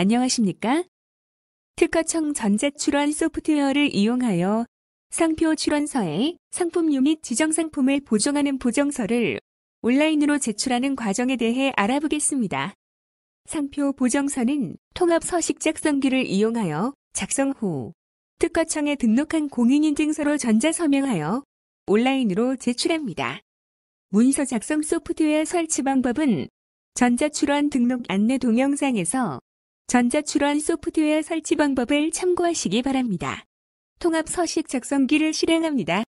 안녕하십니까? 특허청 전자출원 소프트웨어를 이용하여 상표 출원서에 상품류 및 지정상품을 보정하는 보정서를 온라인으로 제출하는 과정에 대해 알아보겠습니다. 상표 보정서는 통합 서식 작성기를 이용하여 작성 후 특허청에 등록한 공인인증서로 전자서명하여 온라인으로 제출합니다. 문서 작성 소프트웨어 설치 방법은 전자출원 등록 안내 동영상에서 전자출원 소프트웨어 설치 방법을 참고하시기 바랍니다. 통합서식 작성기를 실행합니다.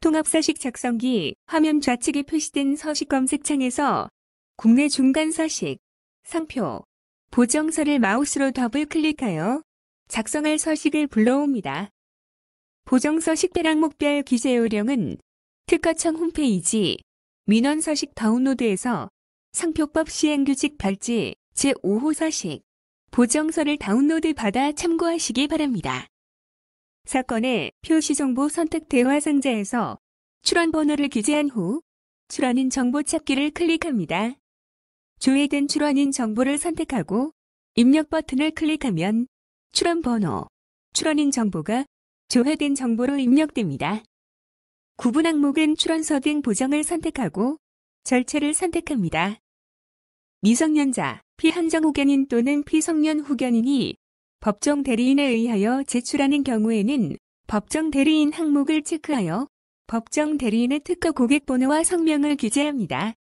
통합서식 작성기 화면 좌측에 표시된 서식 검색창에서 국내 중간 서식, 상표, 보정서를 마우스로 더블 클릭하여 작성할 서식을 불러옵니다. 보정서식 배락목별 기재 요령은 특허청 홈페이지 민원서식 다운로드에서 상표법 시행규칙 별지 제5호 서식 보정서를 다운로드 받아 참고하시기 바랍니다. 사건의 표시정보 선택 대화 상자에서 출원 번호를 기재한 후 출원인 정보 찾기를 클릭합니다. 조회된 출원인 정보를 선택하고 입력 버튼을 클릭하면 출원 번호, 출원인 정보가 조회된 정보로 입력됩니다. 구분 항목은 출원서 등 보정을 선택하고 절차를 선택합니다. 미성년자 피한정 후견인 또는 피성년 후견인이 법정 대리인에 의하여 제출하는 경우에는 법정 대리인 항목을 체크하여 법정 대리인의 특허 고객 번호와 성명을 기재합니다.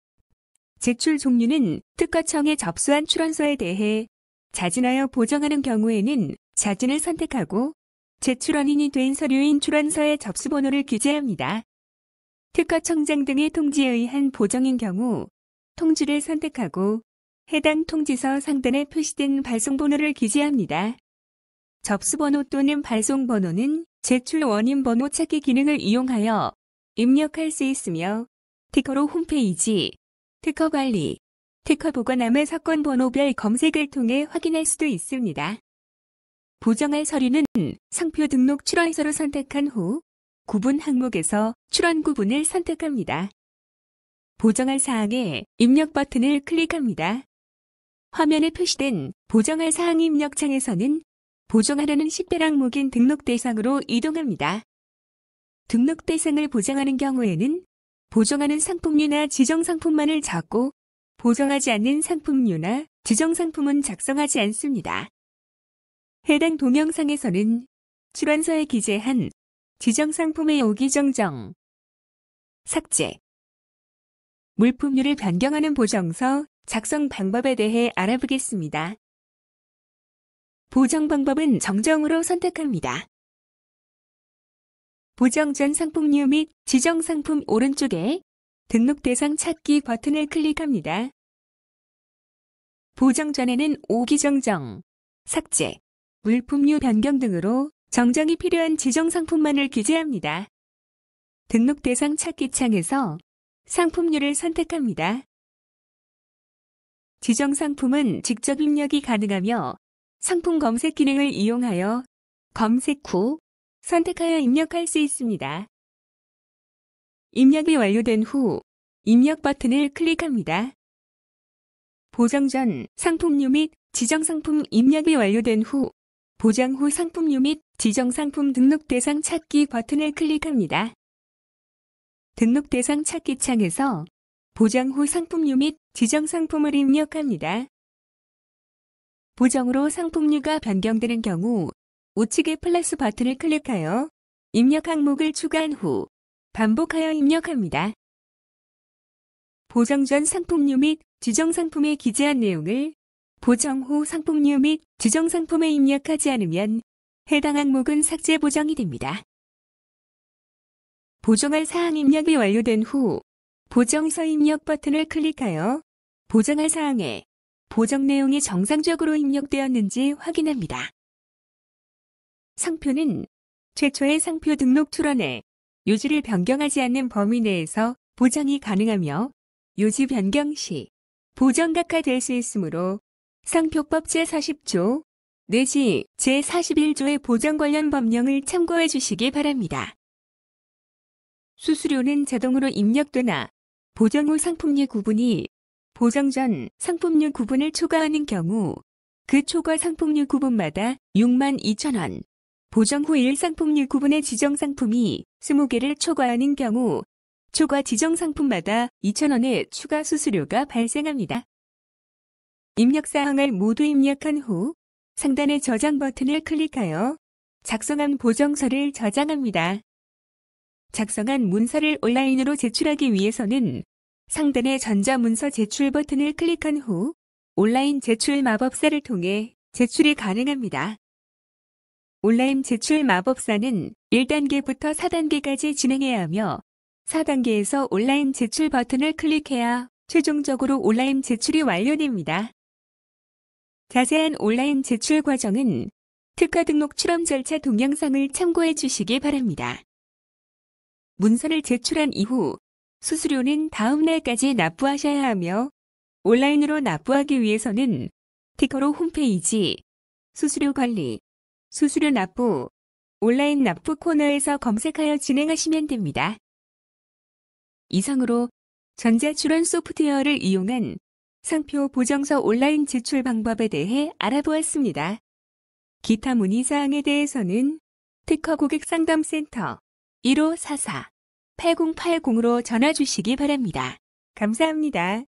제출 종류는 특허청에 접수한 출원서에 대해 자진하여 보정하는 경우에는 자진을 선택하고 제출원인이 된 서류인 출원서에 접수번호를 기재합니다. 특허청장 등의 통지에 의한 보정인 경우 통지를 선택하고 해당 통지서 상단에 표시된 발송번호를 기재합니다. 접수번호 또는 발송번호는 제출 원인 번호 찾기 기능을 이용하여 입력할 수 있으며 특허로 홈페이지, 특허 관리, 특허 보관함의 사건 번호별 검색을 통해 확인할 수도 있습니다. 보정할 서류는 상표 등록 출원서로 선택한 후 구분 항목에서 출원 구분을 선택합니다. 보정할 사항에 입력 버튼을 클릭합니다. 화면에 표시된 보정할 사항 입력창에서는 보정하려는 1 0대 항목인 등록 대상으로 이동합니다. 등록 대상을 보정하는 경우에는 보정하는 상품류나 지정 상품만을 적고 보정하지 않는 상품류나 지정 상품은 작성하지 않습니다. 해당 동영상에서는 출원서에 기재한 지정 상품의 오기 정정, 삭제, 물품류를 변경하는 보정서, 작성 방법에 대해 알아보겠습니다. 보정 방법은 정정으로 선택합니다. 보정 전 상품류 및 지정 상품 오른쪽에 등록 대상 찾기 버튼을 클릭합니다. 보정 전에는 오기 정정, 삭제, 물품류 변경 등으로 정정이 필요한 지정 상품만을 기재합니다. 등록 대상 찾기 창에서 상품류를 선택합니다. 지정 상품은 직접 입력이 가능하며 상품 검색 기능을 이용하여 검색 후 선택하여 입력할 수 있습니다. 입력이 완료된 후 입력 버튼을 클릭합니다. 보정 전 상품류 및 지정 상품 입력이 완료된 후 보장 후 상품류 및 지정 상품 등록 대상 찾기 버튼을 클릭합니다. 등록 대상 찾기 창에서 보장 후 상품류 및 지정 상품을 입력합니다. 보정으로 상품류가 변경되는 경우 우측의 플러스 버튼을 클릭하여 입력 항목을 추가한 후 반복하여 입력합니다. 보정 전 상품류 및 지정 상품에 기재한 내용을 보정 후 상품류 및 지정 상품에 입력하지 않으면 해당 항목은 삭제 보정이 됩니다. 보정할 사항 입력이 완료된 후 보정서 입력 버튼을 클릭하여 보정할 사항에 보정 내용이 정상적으로 입력되었는지 확인합니다. 상표는 최초의 상표 등록 출원에 요지를 변경하지 않는 범위 내에서 보정이 가능하며 요지 변경 시보정각화될수 있으므로 상표법 제40조 내지 제41조의 보정 관련 법령을 참고해 주시기 바랍니다. 수수료는 자동으로 입력되나 보정 후 상품의 구분이 보정 전 상품료 구분을 초과하는 경우 그 초과 상품료 구분마다 6만 2천원, 보정 후 1 상품료 구분의 지정 상품이 20개를 초과하는 경우 초과 지정 상품마다 2천원의 추가 수수료가 발생합니다. 입력사항을 모두 입력한 후 상단의 저장 버튼을 클릭하여 작성한 보정서를 저장합니다. 작성한 문서를 온라인으로 제출하기 위해서는 상단의 전자문서 제출 버튼을 클릭한 후 온라인 제출 마법사를 통해 제출이 가능합니다. 온라인 제출 마법사는 1단계부터 4단계까지 진행해야 하며 4단계에서 온라인 제출 버튼을 클릭해야 최종적으로 온라인 제출이 완료됩니다. 자세한 온라인 제출 과정은 특화 등록 출원 절차 동영상을 참고해 주시기 바랍니다. 문서를 제출한 이후 수수료는 다음 날까지 납부하셔야 하며 온라인으로 납부하기 위해서는 티커로 홈페이지 수수료 관리, 수수료 납부, 온라인 납부 코너에서 검색하여 진행하시면 됩니다. 이상으로 전자출원 소프트웨어를 이용한 상표 보정서 온라인 제출 방법에 대해 알아보았습니다. 기타 문의사항에 대해서는 특허 고객상담센터 1544 8080으로 전화 주시기 바랍니다. 감사합니다.